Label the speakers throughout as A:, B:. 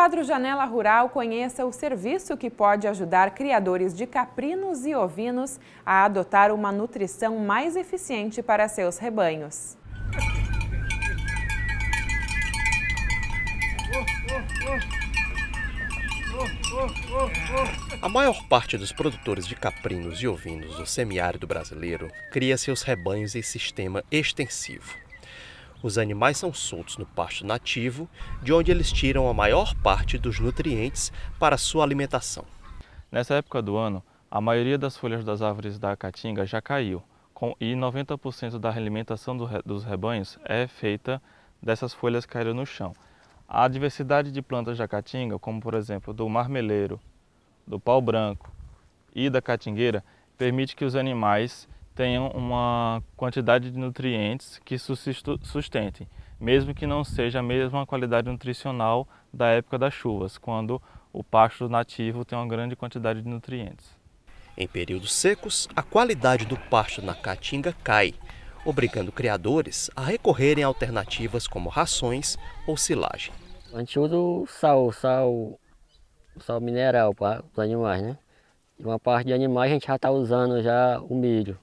A: quadro Janela Rural, conheça o serviço que pode ajudar criadores de caprinos e ovinos a adotar uma nutrição mais eficiente para seus rebanhos.
B: A maior parte dos produtores de caprinos e ovinos do semiárido brasileiro cria seus rebanhos em sistema extensivo. Os animais são soltos no pasto nativo, de onde eles tiram a
C: maior parte dos nutrientes para sua alimentação. Nessa época do ano, a maioria das folhas das árvores da caatinga já caiu, com, e 90% da alimentação do, dos rebanhos é feita dessas folhas que caíram no chão. A diversidade de plantas da caatinga, como por exemplo do marmeleiro, do pau branco e da catingueira, permite que os animais tenham uma quantidade de nutrientes que sustentem, mesmo que não seja a mesma qualidade nutricional da época das chuvas, quando o pasto nativo tem uma grande quantidade de nutrientes.
B: Em períodos secos, a qualidade do pasto na caatinga cai, obrigando criadores a recorrerem a alternativas como rações ou silagem. A
D: gente usa o sal, sal, sal mineral para os animais, né? E uma parte de animais a gente já está usando já o milho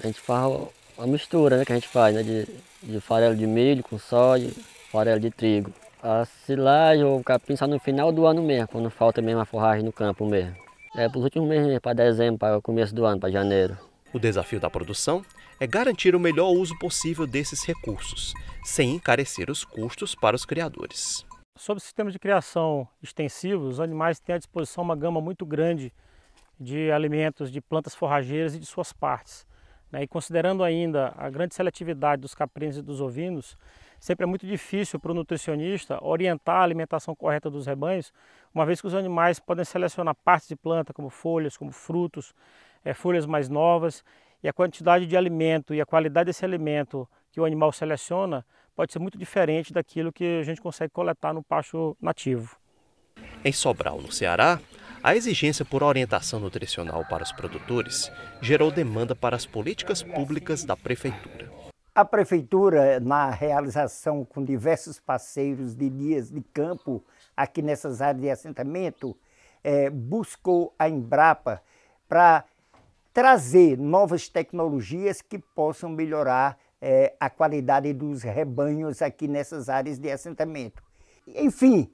D: a gente faz a mistura né, que a gente faz, né, de, de farelo de milho com soja, farelo de trigo. A silagem ou o capim só no final do ano mesmo, quando falta mesmo a forragem no campo mesmo. É para os últimos meses, para dezembro, para o começo do ano, para janeiro. O desafio da produção é garantir o melhor uso possível
B: desses recursos, sem encarecer os custos para os criadores.
E: Sobre sistemas de criação extensivos os animais têm à disposição uma gama muito grande de alimentos de plantas forrageiras e de suas partes. Né? E considerando ainda a grande seletividade dos caprinos e dos ovinos, sempre é muito difícil para o nutricionista orientar a alimentação correta dos rebanhos, uma vez que os animais podem selecionar partes de planta, como folhas, como frutos, é, folhas mais novas, e a quantidade de alimento e a qualidade desse alimento que o animal seleciona pode ser muito diferente daquilo que a gente consegue coletar no pasto
B: nativo. Em Sobral, no Ceará, a exigência por orientação nutricional para os produtores gerou demanda para as políticas públicas da prefeitura.
F: A prefeitura, na realização com diversos parceiros de dias de campo aqui nessas áreas de assentamento, é, buscou a Embrapa para trazer novas tecnologias que possam melhorar é, a qualidade dos rebanhos aqui nessas áreas de assentamento. Enfim,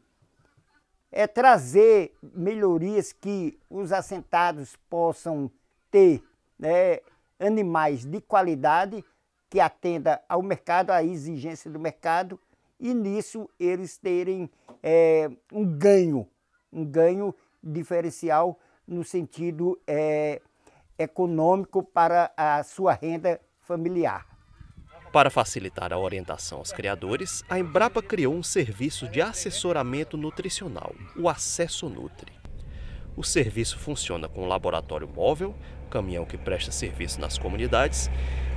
F: é trazer melhorias que os assentados possam ter né, animais de qualidade que atenda ao mercado, à exigência do mercado, e nisso eles terem é, um ganho, um ganho diferencial no sentido é, econômico para a sua renda familiar.
B: Para facilitar a orientação aos criadores, a Embrapa criou um serviço de assessoramento nutricional, o Acesso Nutri. O serviço funciona com um laboratório móvel, caminhão que presta serviço nas comunidades,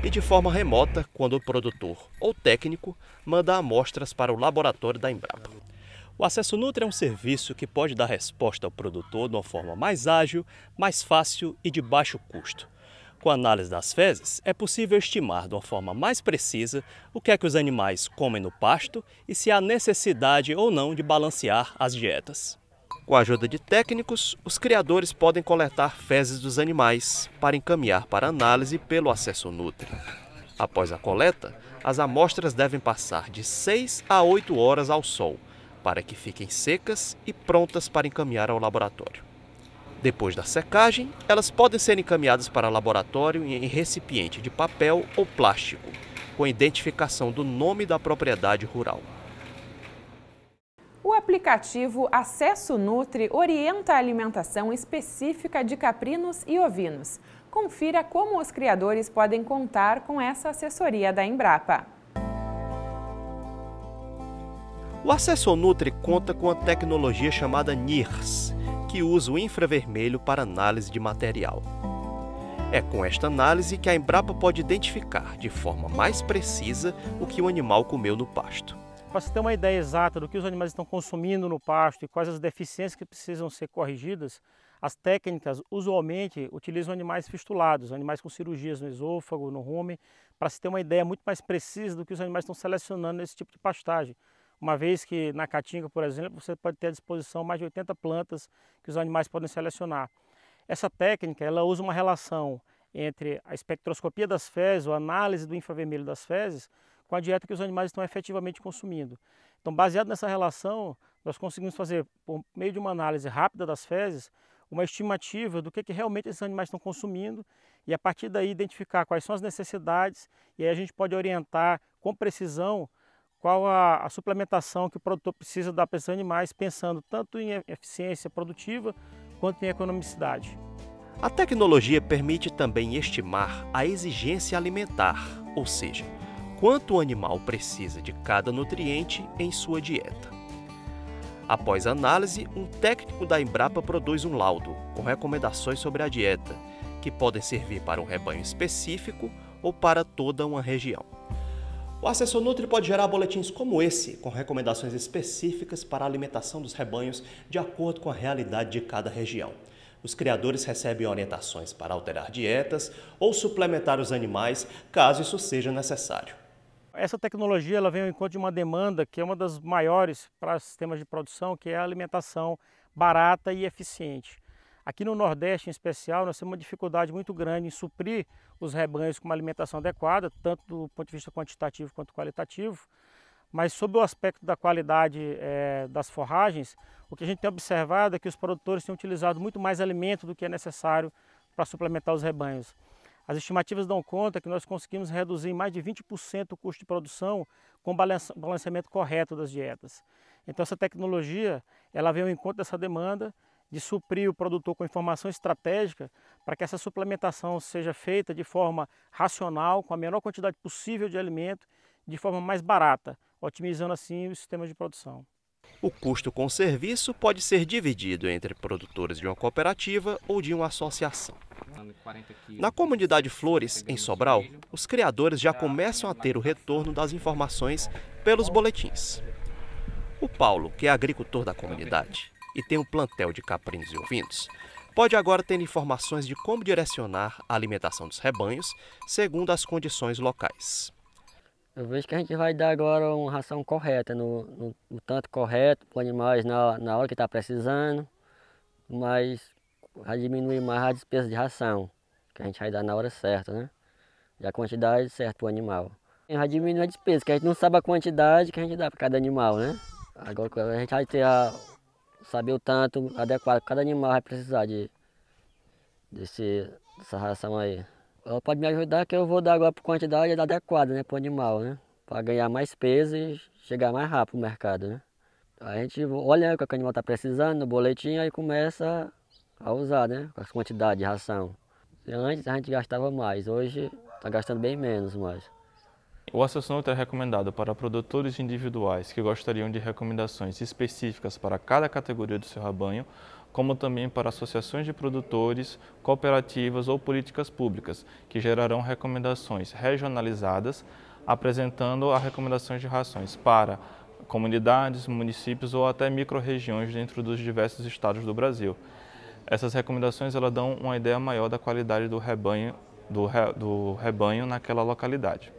B: e de forma remota quando o produtor ou técnico manda amostras para o laboratório da Embrapa. O Acesso Nutri é um serviço que pode dar resposta ao produtor de uma forma mais ágil, mais fácil e de baixo custo com a análise das fezes, é possível estimar de uma forma mais precisa o que é que os animais comem no pasto e se há necessidade ou não de balancear as dietas. Com a ajuda de técnicos, os criadores podem coletar fezes dos animais para encaminhar para análise pelo acesso Nutri. Após a coleta, as amostras devem passar de 6 a 8 horas ao sol, para que fiquem secas e prontas para encaminhar ao laboratório. Depois da secagem, elas podem ser encaminhadas para laboratório em recipiente de papel ou plástico, com identificação do nome da propriedade rural.
A: O aplicativo Acesso Nutri orienta a alimentação específica de caprinos e ovinos. Confira como os criadores podem contar com essa assessoria da Embrapa.
B: O Acesso Nutri conta com a tecnologia chamada NIRS, que usa o infravermelho para análise de material. É com esta análise que a Embrapa pode identificar de forma mais precisa o que o animal comeu no pasto.
E: Para se ter uma ideia exata do que os animais estão consumindo no pasto e quais as deficiências que precisam ser corrigidas, as técnicas usualmente utilizam animais fistulados, animais com cirurgias no esôfago, no rumen, para se ter uma ideia muito mais precisa do que os animais estão selecionando nesse tipo de pastagem uma vez que na caatinga, por exemplo, você pode ter à disposição mais de 80 plantas que os animais podem selecionar. Essa técnica ela usa uma relação entre a espectroscopia das fezes, ou análise do infravermelho das fezes, com a dieta que os animais estão efetivamente consumindo. Então, baseado nessa relação, nós conseguimos fazer, por meio de uma análise rápida das fezes, uma estimativa do que, que realmente esses animais estão consumindo e, a partir daí, identificar quais são as necessidades e aí a gente pode orientar com precisão qual a, a suplementação que o produtor precisa dar para esses animais, pensando tanto em eficiência produtiva quanto em economicidade.
B: A tecnologia permite também estimar a exigência alimentar, ou seja, quanto o animal precisa de cada nutriente em sua dieta. Após análise, um técnico da Embrapa produz um laudo com recomendações sobre a dieta, que podem servir para um rebanho específico ou para toda uma região. O assessor Nutri pode gerar boletins como esse, com recomendações específicas para a alimentação dos rebanhos de acordo com a realidade de cada região. Os criadores recebem orientações para alterar dietas ou suplementar os animais, caso isso seja necessário.
E: Essa tecnologia ela vem ao encontro de uma demanda que é uma das maiores para sistemas de produção, que é a alimentação barata e eficiente. Aqui no Nordeste, em especial, nós temos uma dificuldade muito grande em suprir os rebanhos com uma alimentação adequada, tanto do ponto de vista quantitativo quanto qualitativo. Mas sobre o aspecto da qualidade é, das forragens, o que a gente tem observado é que os produtores têm utilizado muito mais alimento do que é necessário para suplementar os rebanhos. As estimativas dão conta que nós conseguimos reduzir em mais de 20% o custo de produção com o balanceamento correto das dietas. Então essa tecnologia, ela vem ao encontro dessa demanda de suprir o produtor com informação estratégica para que essa suplementação seja feita de forma racional, com a menor quantidade possível de alimento, de forma mais barata, otimizando assim os sistemas de produção.
B: O custo com o serviço pode ser dividido entre produtores de uma cooperativa ou de uma associação. Na comunidade Flores, em Sobral, os criadores já começam a ter o retorno das informações pelos boletins. O Paulo, que é agricultor da comunidade, e tem um plantel de caprinos e ovinos, pode agora ter informações de como direcionar a alimentação dos rebanhos segundo as condições locais.
D: Eu vejo que a gente vai dar agora uma ração correta, no, no, no tanto correto para os animais na, na hora que está precisando, mas vai diminuir mais a despesa de ração, que a gente vai dar na hora certa, né? E a quantidade certa para o animal. e vai diminuir a despesa, que a gente não sabe a quantidade que a gente dá para cada animal, né? Agora a gente vai ter a, saber o tanto adequado que cada animal vai precisar de, desse, dessa ração aí. Ela pode me ajudar que eu vou dar agora por quantidade adequada né, para o animal, né? Para ganhar mais peso e chegar mais rápido no mercado, né? A gente olha o que o animal está precisando no boletim aí começa a usar, né? Com as quantidades de ração. Antes a gente gastava mais, hoje está gastando bem menos mais. O
C: Assessnote é recomendado para produtores individuais que gostariam de recomendações específicas para cada categoria do seu rebanho, como também para associações de produtores, cooperativas ou políticas públicas, que gerarão recomendações regionalizadas, apresentando as recomendações de rações para comunidades, municípios ou até micro-regiões dentro dos diversos estados do Brasil. Essas recomendações elas dão uma ideia maior da qualidade do rebanho, do, re, do rebanho naquela localidade.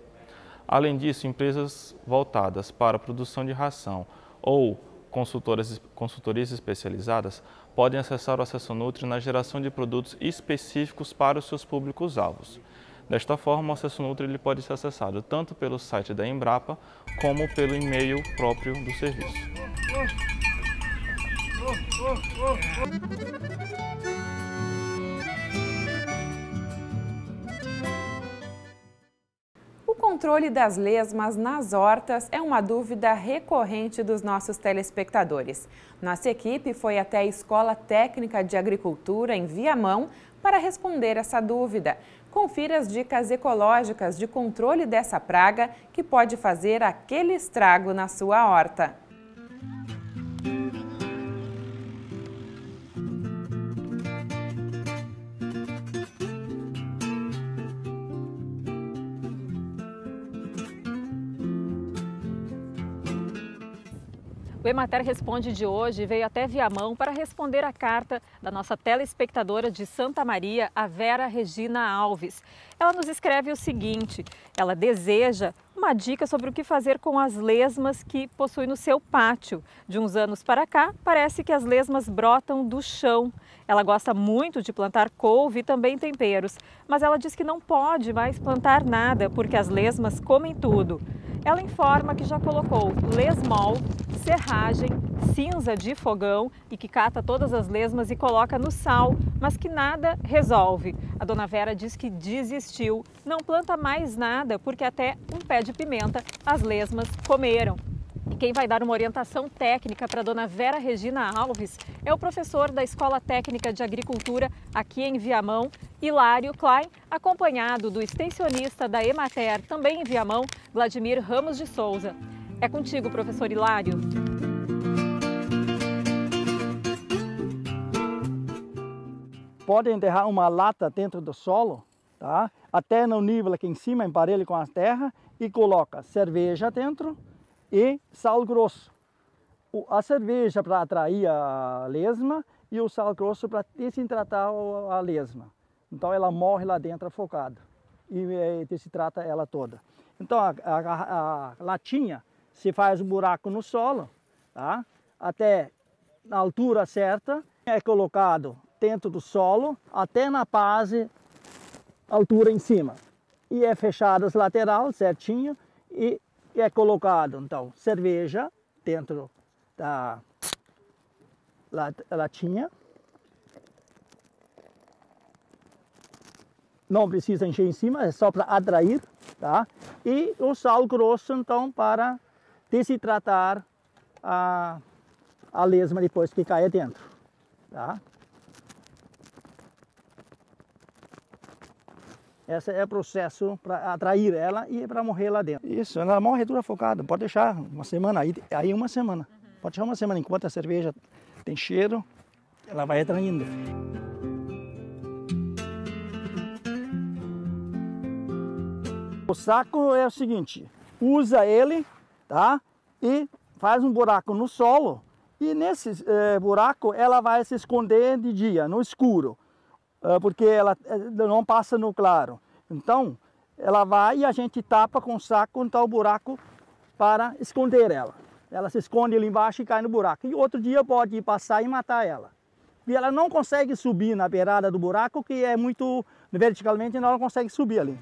C: Além disso, empresas voltadas para a produção de ração ou consultoras, consultorias especializadas podem acessar o Acesso Nutri na geração de produtos específicos para os seus públicos-alvos. Desta forma, o Acesso Nutri ele pode ser acessado tanto pelo site da Embrapa como pelo e-mail próprio do serviço.
A: controle das lesmas nas hortas é uma dúvida recorrente dos nossos telespectadores. Nossa equipe foi até a Escola Técnica de Agricultura em Viamão para responder essa dúvida. Confira as dicas ecológicas de controle dessa praga que pode fazer aquele estrago na sua horta.
G: Emater Responde de hoje veio até Viamão para responder a carta da nossa telespectadora de Santa Maria, a Vera Regina Alves. Ela nos escreve o seguinte: ela deseja uma dica sobre o que fazer com as lesmas que possui no seu pátio. De uns anos para cá, parece que as lesmas brotam do chão. Ela gosta muito de plantar couve e também temperos, mas ela diz que não pode mais plantar nada porque as lesmas comem tudo ela informa que já colocou lesmol, serragem, cinza de fogão e que cata todas as lesmas e coloca no sal, mas que nada resolve. A dona Vera diz que desistiu, não planta mais nada porque até um pé de pimenta as lesmas comeram quem vai dar uma orientação técnica para a dona Vera Regina Alves é o professor da Escola Técnica de Agricultura aqui em Viamão, Hilário Klein, acompanhado do extensionista da Emater, também em Viamão, Vladimir Ramos de Souza. É contigo, professor Hilário.
F: Pode enterrar uma lata dentro do solo, tá? até no nível aqui em cima, emparelhe com a terra e coloca cerveja dentro, e sal grosso. A cerveja para atrair a lesma e o sal grosso para desintratar a lesma. Então ela morre lá dentro afogada e trata é, ela toda. Então a, a, a latinha se faz um buraco no solo, tá? até na altura certa, é colocado dentro do solo até na base, altura em cima. E é fechado as laterais certinho e e é colocado então cerveja dentro da latinha. Não precisa encher em cima, é só para atrair, tá? E o sal grosso então para desidratar a, a lesma depois que cai dentro, tá? Esse é o processo para atrair ela e para morrer lá dentro. Isso, ela morre tudo focada. pode deixar uma semana, aí, aí uma semana. Uhum. Pode deixar uma semana, enquanto a cerveja tem cheiro, ela vai atraindo. O saco é o seguinte, usa ele, tá? E faz um buraco no solo e nesse eh, buraco ela vai se esconder de dia, no escuro, eh, porque ela eh, não passa no claro. Então, ela vai e a gente tapa com o saco quando está o buraco para esconder ela. Ela se esconde ali embaixo e cai no buraco. E outro dia pode ir passar e matar ela. E ela não consegue subir na beirada do buraco, que é muito verticalmente, não consegue subir ali.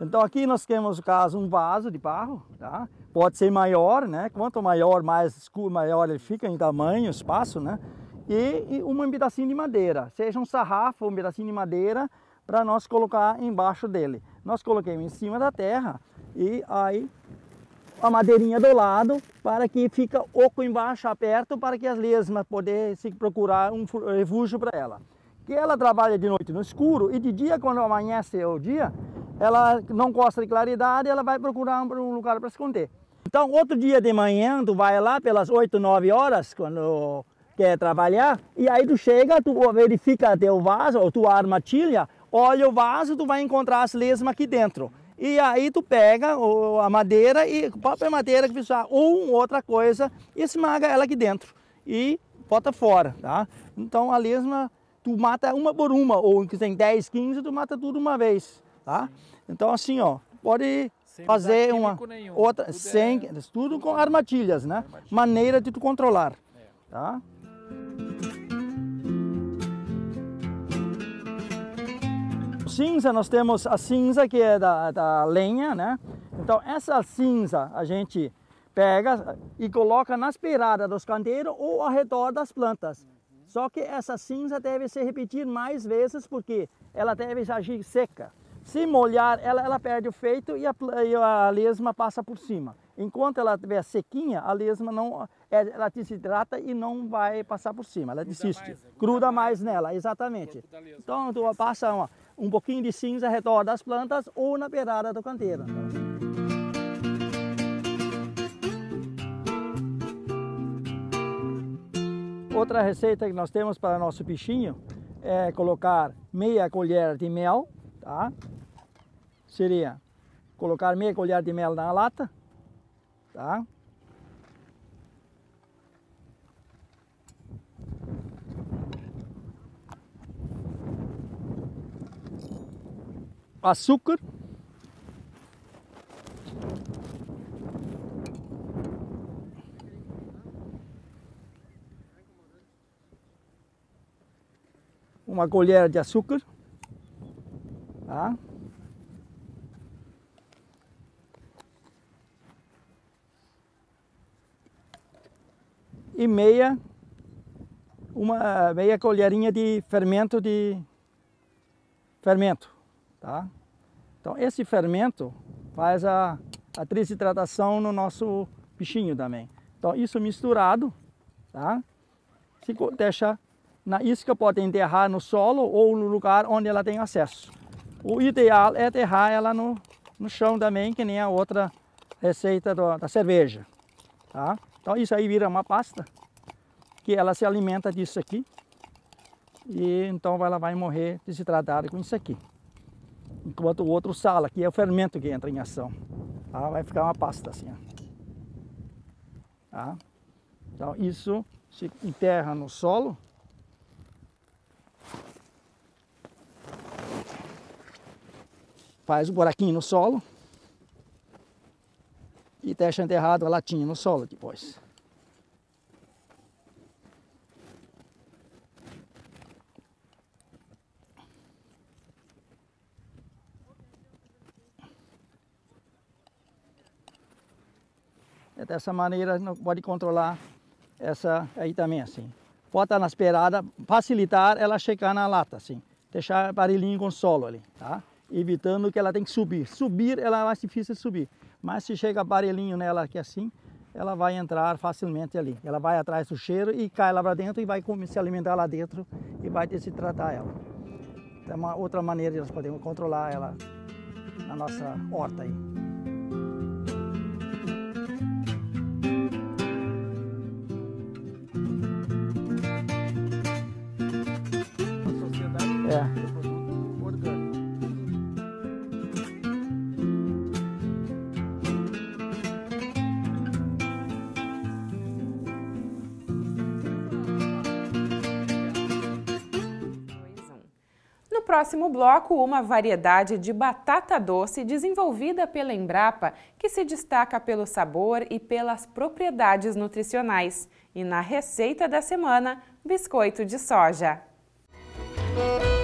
F: Então aqui nós temos no caso um vaso de barro, tá? Pode ser maior, né? Quanto maior, mais escuro, maior ele fica em tamanho, espaço, né? e, um pedacinho de madeira, seja um sarrafo, um pedacinho de madeira, para nós colocar embaixo dele. Nós coloquemos em cima da terra e aí a madeirinha do lado para que fica oco embaixo, aperto, para que as lesmas poder se procurar um refúgio para ela. Que ela trabalha de noite no escuro e de dia, quando amanhece o dia, ela não gosta de claridade, ela vai procurar um lugar para esconder. Então, outro dia de manhã, tu vai lá pelas 8, 9 horas, quando quer trabalhar, e aí tu chega, tu verifica teu vaso, ou tua armatilha, olha o vaso, tu vai encontrar as lesmas aqui dentro. E aí tu pega a madeira, e a própria madeira que precisar, ou outra coisa, e esmaga ela aqui dentro. E bota fora, tá? Então a lesma, tu mata uma por uma, ou que tem 10, 15, tu mata tudo uma vez, tá? Então assim, ó, pode sem fazer uma nenhum. outra, é sem, tudo com armadilhas, né? Armadilha. Maneira de tu controlar, é. tá? Cinza, nós temos a cinza que é da, da lenha, né? Então essa cinza a gente pega e coloca nas beiradas dos canteiros ou ao redor das plantas. Só que essa cinza deve ser repetir mais vezes porque ela deve agir seca. Se molhar, ela, ela perde o feito e a, e a lesma passa por cima. Enquanto ela estiver sequinha, a lesma não, é, ela desidrata e não vai passar por cima, ela desiste. Mais, gruda, né? gruda mais, mais, nela, exatamente. Então, tu passa um pouquinho de cinza ao redor das plantas ou na beirada do canteiro. Outra receita que nós temos para nosso bichinho é colocar meia colher de mel, tá? Seria colocar meia colher de mel na lata, tá? Açúcar. Uma colher de açúcar, tá? e meia, uma meia colherinha de fermento de fermento, tá? Então esse fermento faz a, a trisidratação no nosso bichinho também. Então isso misturado, tá? Se deixa na isca, pode enterrar no solo ou no lugar onde ela tem acesso. O ideal é enterrar ela no, no chão também, que nem a outra receita do, da cerveja, tá? Então isso aí vira uma pasta, que ela se alimenta disso aqui, e então ela vai morrer desidratada com isso aqui. Enquanto o outro sala, que é o fermento que entra em ação. Tá? Vai ficar uma pasta assim. Tá? Então isso se enterra no solo. Faz um buraquinho no solo e está achando errado a latinha no solo depois. É dessa maneira não pode controlar essa aí também assim. Bota na esperada, facilitar ela chegar na lata assim. Deixar aparelhinho com solo ali, tá? evitando que ela tem que subir. Subir, ela é mais difícil de subir. Mas se chega aparelhinho nela aqui assim, ela vai entrar facilmente ali. Ela vai atrás do cheiro e cai lá para dentro e vai se alimentar lá dentro e vai se tratar ela. Então, é uma outra maneira de nós podemos controlar ela na nossa horta aí.
A: próximo bloco, uma variedade de batata doce desenvolvida pela Embrapa, que se destaca pelo sabor e pelas propriedades nutricionais. E na receita da semana, biscoito de soja. Música